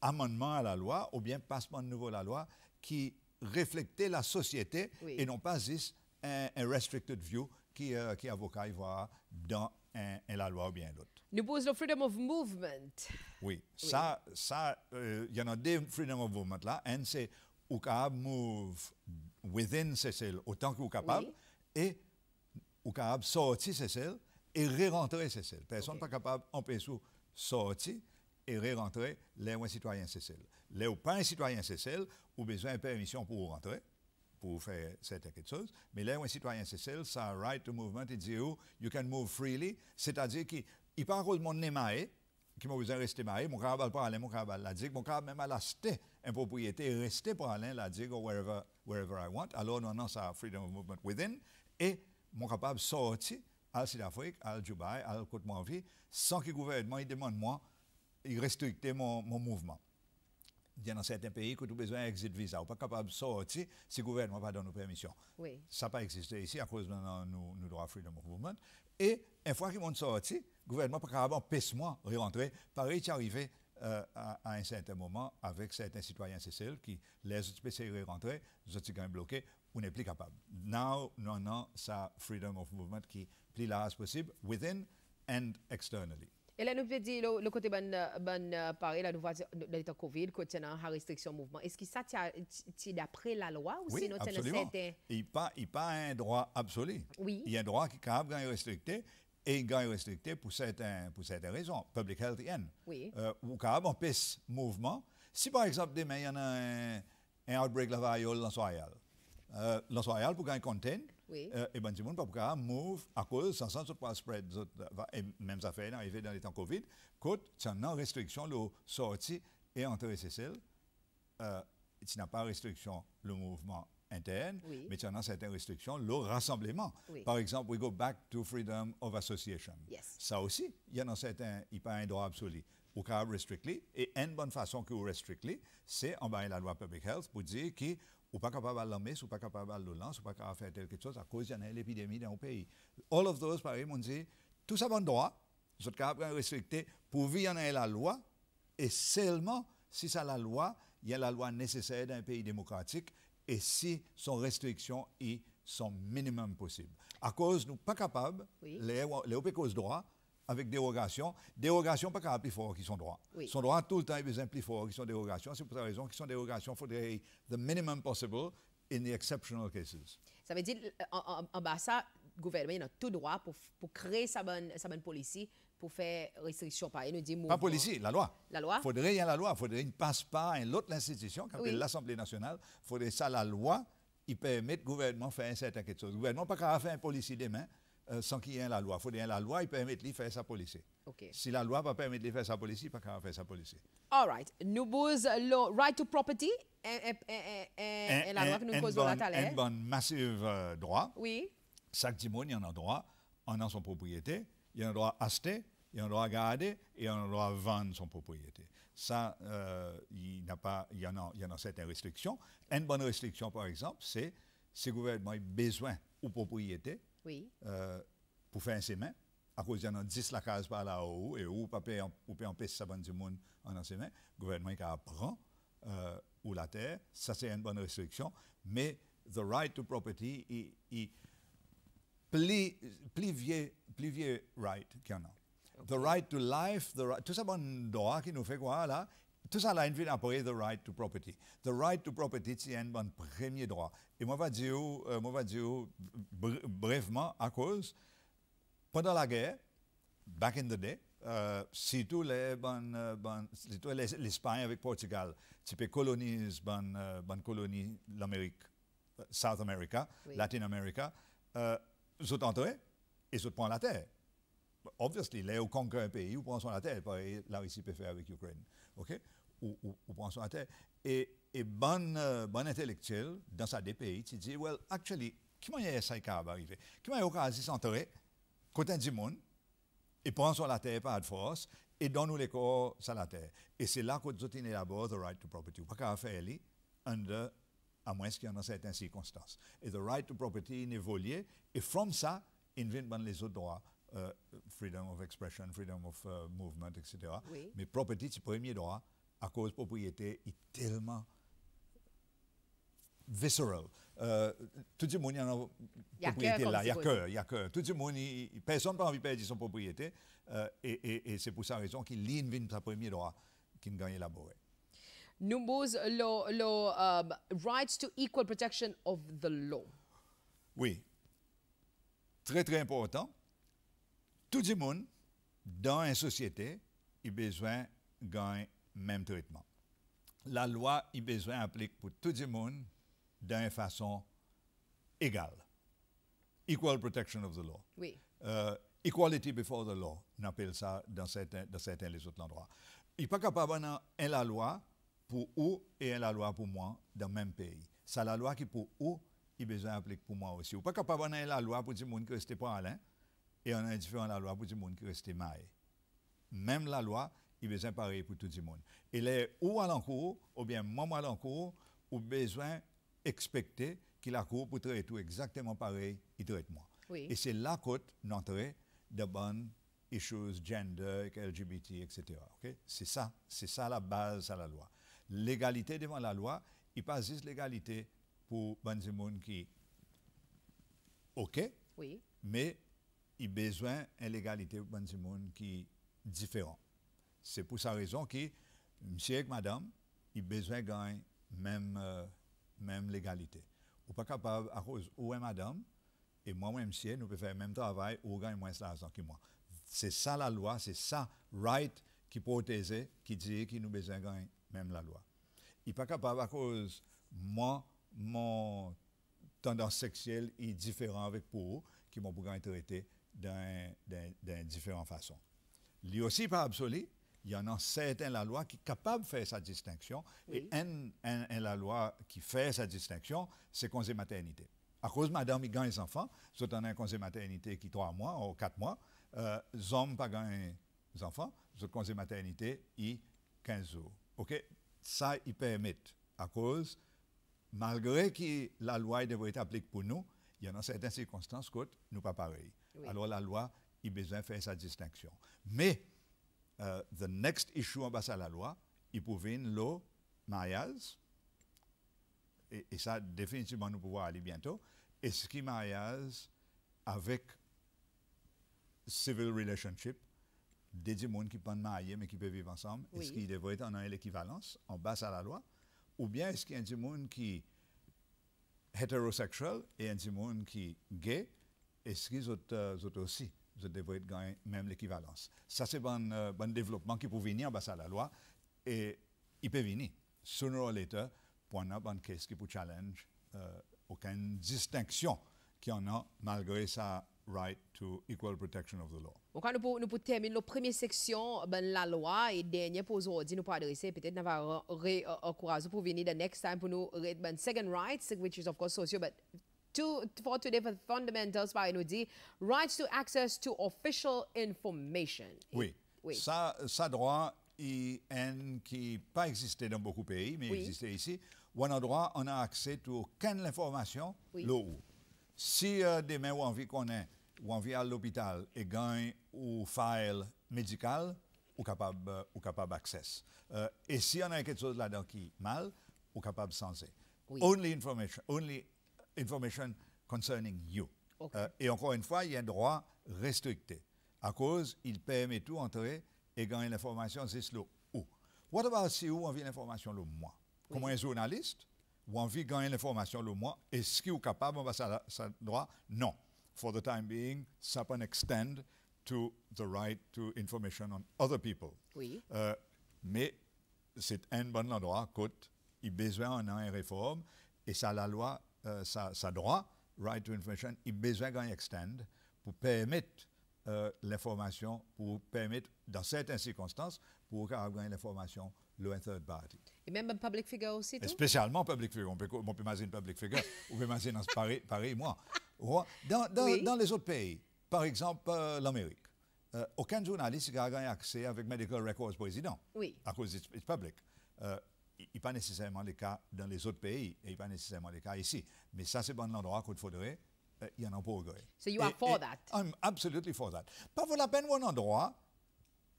amendement à la loi ou bien passement de nouveau la loi qui reflétait la société et non pas juste un, restricted view qui, euh, qui avocat y dans la loi ou bien l'autre. Nous posons le freedom of movement. Oui, ça, ça, euh, il y en a deux freedom of movement là. Un, c'est ou capable move within ses autant que vous capable, et ou capable sortir de cellules et re-rentrer ses cellules. Personne n'est pas capable d'empêcher sortir et re-rentrer les citoyens citoyen Les Les pas citoyens Cécile ont besoin de permission pour rentrer pour faire cette quelque chose. Mais là, un citoyen celle, ça right to movement, il dit, oh, you can move freely, c'est-à-dire qu'il il parle de mon némaé, qui m'a besoin de rester marié mon carabal pas aller, mon carabal la dire, mon carabal même à l'acheter une propriété, rester pour aller la dire, oh, wherever, wherever I want. Alors, non, non, ça freedom of movement within. Et mon capable sortir à Sud-Afrique, à Dubaï, à côte vie sans que le gouvernement il demande moi, il restricte mon, mon mouvement il y a dans certains pays que tout besoin d'exit visa. On n'est pas capable de sortir si le gouvernement pas pas nos permissions. Oui. Ça n'a pas existé ici à cause de nos, droits freedom of movement. Et une fois qu'ils vont sortir, le gouvernement n'est pas capable d'empêcher de rentrer. Pareil, est arrivé euh, à, à, un certain moment avec certains citoyens CCL qui, les autres PCI rentrer, les autres quand même bloqués, on n'est plus capable. Now, non, non, ça, freedom of movement qui est plus large possible, within and externally. Et là, nous pouvons dire, le, côté euh, euh, de la euh, pareil, là, nous voyons l'état Covid, côté dans la restriction mouvement. Est-ce que ça, c'est d'après la loi ou oui, sinon, c'est certain? Il n'y a, pas un droit absolu. Oui. Il y a un droit qui est respecté et il est restricté pour certaines, pour certaines raisons. Public health in. Oui. Euh, ou quand on le mouvement. Si par exemple, demain, il y a un, un outbreak de la variole dans le euh, dans Soyal, pour qu'on contenu, oui. euh, et ben, du monde pas pouvoir move à cause, sans sens, pas spread. Et même ça fait arrivé dans les temps Covid, quand tu as une restriction, le sortie et entrée CCL, euh, tu n'as pas restriction le mouvement interne, mais tu en as certaines restrictions, le rassemblement. Par exemple, we go back to freedom of association. Ça aussi, il y a certains, il n'y pas un droit absolu. Ou restrictly, et une bonne façon que vous restrictly, c'est en bas la loi public health pour dire que ou pas capable de l'emmener, ou pas capable de le lancer, ou pas capable de faire quelque chose à cause d'une épidémie dans le pays. All of those, par exemple, on dit, tout ça un droit, vous êtes capable de respecter, pour vivre, il y a la loi, et seulement si ça la loi, il y a la loi nécessaire dans un pays démocratique, et si son restriction est son minimum possible. À cause, nous pas capables, les, les cause droit, avec dérogation. Dérogation, pas qu'à plus fort qui sont droits. Ils Sont droits tout le temps, ils besoin plus fort qui sont dérogations. C'est pour cette raison qu'ils sont dérogations. Il faudrait le minimum possible in the exceptional cases. Ça veut dire, en, en, en bas, ça, le gouvernement a tout droit pour, pour créer sa bonne, sa bonne politique pour faire restriction. Par, nous dit pas politique, la loi. La loi. Faudrait, il y a la loi. Faudrait ne passe pas une autre institution, comme l'Assemblée nationale. Faudrait ça, la loi, il permet au gouvernement de faire un certain quelque chose. Le gouvernement pas qu'à faire un des demain. Euh, sans qu'il y ait la loi. Il faut dire la loi, il permet de faire sa police. Si la loi ne permet pas de faire sa police, il ne peut pas faire sa police. All right. Nous le right to property, et la loi que nous causons là tout Un bon massive euh, droit. Oui. Chaque il y en a droit, on a son propriété, il y a a droit à acheter, il y a a droit à garder et il y a a droit à vendre son propriété. Ça, euh, il, n'a pas, il, y en a, il y en a certaines restrictions. Une bonne restriction, par exemple, c'est si le gouvernement a besoin ou propriété, oui. Euh, pour faire un semen. À cause 10 la case par là haut, et où on empêcher sa bonne du monde en semen, le gouvernement qui apprend euh, ou la terre, ça c'est une bonne restriction, mais the right to property il est right qu'il y a. The right to life, the right, tout ça bon droit qui nous fait quoi là, tout ça, là, il vient après the right to property. The right to property, c'est un premier droit. Et moi, va dire, euh, dire brièvement, à cause, pendant la guerre, back in the day, euh, surtout euh, l'Espagne avec le Portugal, qui peux coloniser bon, euh, l'Amérique, euh, South America, oui. Latin America, ils sont entrés et ils prennent la terre. Obviously, là où conquérez un pays, vous prenez la terre, pareil, la Russie peut faire avec l'Ukraine. OK? ou, ou, ou la terre. Et, et bon, euh, bon intellectuel dans sa DPI, il dit, well, actually, comment est-ce ça va arriver ?» Comment est-ce qu'on s'entrer côté du monde et prend sur la terre par force et donne-nous les corps sur la terre? Et c'est là que le droit élaboré the right to property. Vous pas faire under à moins qu'il y en ait certaines circonstances. Et the right to property est évolue, et from ça, il vient ben les autres droits, euh, freedom of expression, freedom of euh, movement, etc. Oui. Mais propriété, c'est le premier droit à cause de propriété est tellement viscérale. Euh, tout le monde a une propriété là, il y a cœur, il y a cœur. Tout le monde, personne n'a envie de perdre son propriété euh, et, c'est pour ça raison qu'il est sa premier droit qu'il gagne la Nous Numbos, le, le rights to equal protection of the law. Oui. Très, très important. Tout le monde, dans une société, a besoin de même traitement. La loi, il besoin applique pour tout le monde d'une façon égale. Equal protection of the law. Oui. Euh, equality before the law, on appelle ça dans certains, dans certains les autres endroits. Il n'est pas capable d'avoir la loi pour vous et la loi pour moi dans le même pays. C'est la loi qui pour vous, il besoin applique pour moi aussi. Il n'est pas capable d'avoir la loi pour tout le monde qui reste pas à et on a différent la loi pour tout le monde qui reste mal. Même la loi, il a besoin pareil pour tout le monde. Et est ou à l'encours, ou bien même à l'encours, ou besoin expecter qu'il a cours pour traiter tout exactement pareil, il traite moi. Et c'est là côte entre de bonnes issues gender, LGBT, etc. C'est ça, c'est ça la base à la loi. L'égalité devant la loi, il n'y pas juste l'égalité pour monde qui, ok, mais il besoin d'une légalité pour monde qui différent. C'est pour sa raison que monsieur et madame, ils ont besoin de la même, euh, même légalité. Ou pas capable, à cause ou est madame, et moi, même monsieur, nous pouvons faire le même travail, ou gagner moins d'argent que moi. C'est ça la loi, c'est ça, right, qui protège, qui dit qu'il nous besoin de même la loi. Il n'est pas capable à cause, moi, mon tendance sexuelle est différent avec pour qui m'ont être traité d'une différente façon. Lui aussi pas absolu, il y en a certains la loi qui est capable de faire sa distinction, et un, la loi qui fait sa distinction, c'est congé maternité. À cause de madame, il gagne les enfants, soit un congé maternité qui est trois mois ou quatre mois, les euh, hommes pas gagnent les enfants, soit congé maternité, il 15 jours. OK? Ça, il permet. à cause, malgré que la loi devrait être appliquée pour nous, il y en a certaines circonstances ne nous pas pareil. Alors la loi, il besoin de faire sa distinction. Mais, uh, the next issue en bas à la loi, il pouvait loi mariage, et, ça définitivement nous pouvons aller bientôt, est ce qui mariage avec civil relationship, des gens qui peuvent marier mais qui peuvent vivre ensemble, est-ce qu'il devrait être en équivalence en bas à la loi, ou bien est-ce qu'il y a des gens qui hétérosexuels et des gens qui gay, est-ce qu'ils sont euh, aussi vous devriez gagner même l'équivalence. Ça, c'est un euh, bon, développement qui peut venir à la loi et il peut venir. Sooner or later, pour un bon case qui peut challenge euh, aucune distinction qui en a malgré sa right to equal protection of the law. Donc, nous pouvons nous terminer la première section de ben, la loi et dernière pour aujourd'hui, nous pouvons adresser peut-être nous va encourager pour venir the next time pour nous read ben, second rights, which is of course social, but to, for today for Fundamentals par dit Rights to access to official information. Oui. oui. Ça, ça droit et un qui pas existé dans beaucoup de pays, mais oui. existait ici. on a droit, on a accès à aucune information, oui. l'eau. Si euh, demain, on envie qu'on ait, ou envie à l'hôpital et gagne ou file médical, ou capable, ou capable d'accès. Euh, et si on a quelque chose là-dedans qui est mal, ou capable de Oui. Only information, only information concerning you. Euh, et encore une fois, il y a un droit restricté. À cause, il permet tout entrer et gagner l'information, c'est le où. What about si vous avez l'information le mois Comme un journaliste, vous avez gagner l'information le mois est-ce qu'il est capable de ça, droit? Non. For the time being, ça peut extend to the right to information on other people. Oui. Euh, mais c'est un bon endroit, côte, il besoin d'une réforme, et ça, la loi euh, sa, droit, Right to Information, il besoin d'un extend pour permettre euh, l'information, pour permettre, dans certaines circonstances, pour avoir l'information le third party. Et même un public figure aussi, tout? Spécialement public figure. On peut, on peut imaginer public figure, on peut imaginer Paris, Paris moi. Dans, dans, les autres pays, par exemple euh, l'Amérique, aucun journaliste n'a accès avec Medical Records Président oui. à cause c'est public. Euh, n'est pas nécessairement le cas dans les autres pays et il n'est pas nécessairement le cas ici. Mais ça, c'est bon l'endroit qu'il faudrait il euh, y en a pour gré. So you are for that? I'm absolutely for that. Pas pour la peine un endroit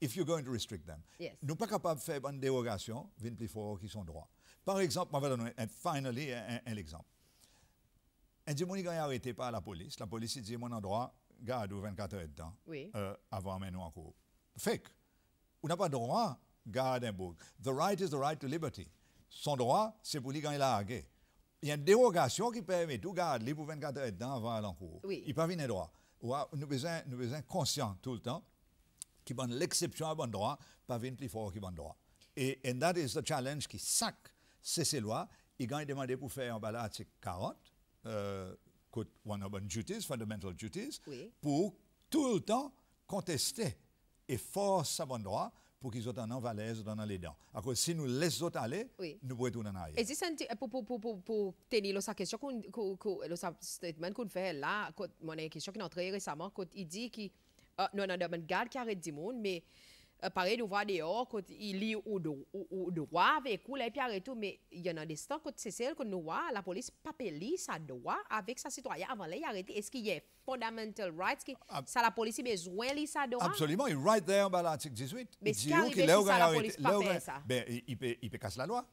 if you're going to restrict them. Yes. Nous pas capables de faire une dérogation, vin plus fort qui sont droits. Par exemple, je vais donner un, finally un, un, un exemple. Un dimanche, il arrêté par la police. La police dit dit mon endroit, garde 24 heures dedans oui. euh, avant de nous en cours. Fake. on n'a pas droit le The right is the right to liberty. Son droit, c'est pour lui quand il a argué. Il y a une dérogation qui permet tout garde libre 24 heures dans avant l'encours. Oui. Il parvient un droit. Nous devons nous besoin conscient tout le temps qui l'exception à bon droit, parvient plus fort qui bon droit. Et and that is the challenge qui sac c'est ces lois. Il gagne demandé pour faire un balade, ces 40, euh, Code One Duties, Fundamental Duties, pour tout le temps contester et force à bon droit pour qu'ils soient en valise, dans les dents. À cause si nous laissons autres aller, nous pouvons tourner en arrière. Et si c'est pour, pour, pour, pour, pour tenir la question, le statement qu'on fait là, mon question qui est entrée récemment, quand il dit qu'il y ah, a une garde qui arrête du monde, mais Pareil, de voir dehors, qu'il il lit au, au, droit avec ou, là, puis arrête tout. Mais il y en a des temps quand c'est celle que nous, la police papeli sa droit avec sa citoyen avant là, il Est-ce qu'il y a fundamental rights que ça la police besoin de sa droit? Absolument, il right there dans l'article 18. Mais qui arrive, c'est ça, la police papelle ça. Ben, il peut, il peut casser la loi.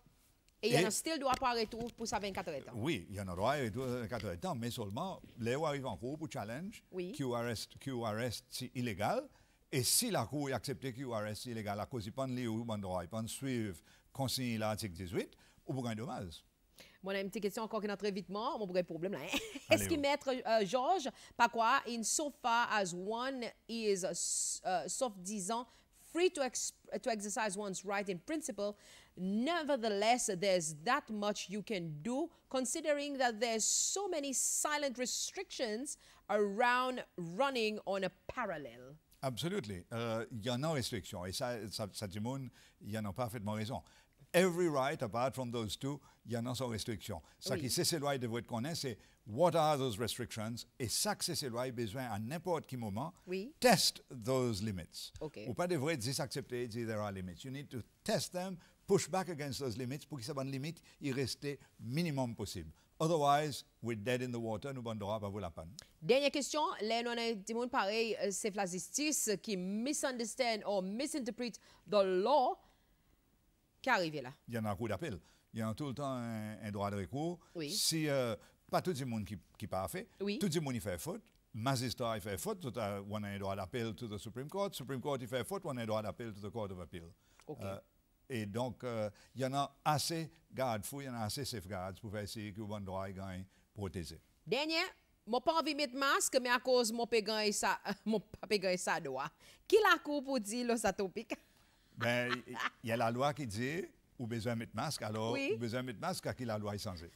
Et il y en a still droit pour arrêter pour sa 24 heures Oui, il y en a droit et 24 ans, mais seulement, là, arrive en cours pour challenge, oui. QRS, QRS illégal. illégal Et si la Cour accepte que l'URS illégal à cause de pan lié ou droit, il pan suivre consigne l'article 18, ou pour un dommage. Moi, j'ai une petite question encore qui est très vitement. Mon problème là. Est-ce que maître euh, Georges, pas quoi, in so far as one is, uh, uh sauf disant, free to, to exercise one's right in principle. Nevertheless, there's that much you can do, considering that there's so many silent restrictions around running on a parallel. Absolument. Euh, il y a une restriction. Et ça, ça, il en a parfaitement raison. Every right, apart from those two, il y en a sans restriction. Ça ce qui de devrait connaître, c'est what are those restrictions? Et ça que Cécile a besoin à n'importe quel moment, test those limits. Okay. Ou pas devrait dire accepter, dire there are limits. You need to test them, push back against those limits pour que ces bonnes limites y restent minimum possible. Otherwise, we're dead in the water, nou ban dora pa vou la pan. Denye kestyon, lè nou nan timoun parey, euh, se flas istis misunderstand or misinterpret the law, ki arrive la? un an d'appel. Il y a tout le temps un droit de recours. Oui. Si euh, pa tout qui qui ki fait. Oui. tout le monde y fait faute. magistrat y fe on a un droit d'appel to the Supreme Court, Supreme Court y faute. On a un droit d'appel to the Court of Appeal. Ok. Euh, Et donc, euh, il y en a assez garde-fous, il y en a assez safeguards pour faire essayer que le droit gagne protégé. Dernier, je pas envie de mettre masque, mais à cause de mon gagner ça, mon papa et ça doit. Qui la coupe pour dire que ça Ben, il y a la loi qui dit, ou besoin de mettre masque, alors, avez besoin de mettre masque, à qui la loi est changée.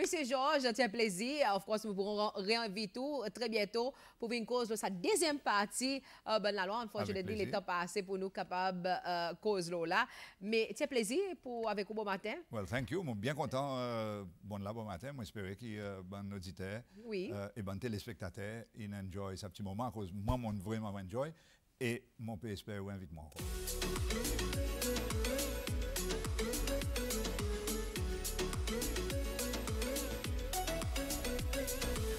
Monsieur Georges, c'est un plaisir. Of course, nous pourrons réinviter euh, très bientôt pour une cause de sa deuxième partie. Euh, la loi, une fois, je l'ai dit, les temps passé pour nous capables euh, cause là. Mais c'est un plaisir pour, avec vous bon matin. Well, thank you. Je bien content. Euh, bon là, bon matin. J'espère que les bon auditeur oui. Euh, et bon téléspectateur, ils enjoy ce petit moment. Cause moi, mon vraiment enjoy. Et mon PSP, invite-moi you.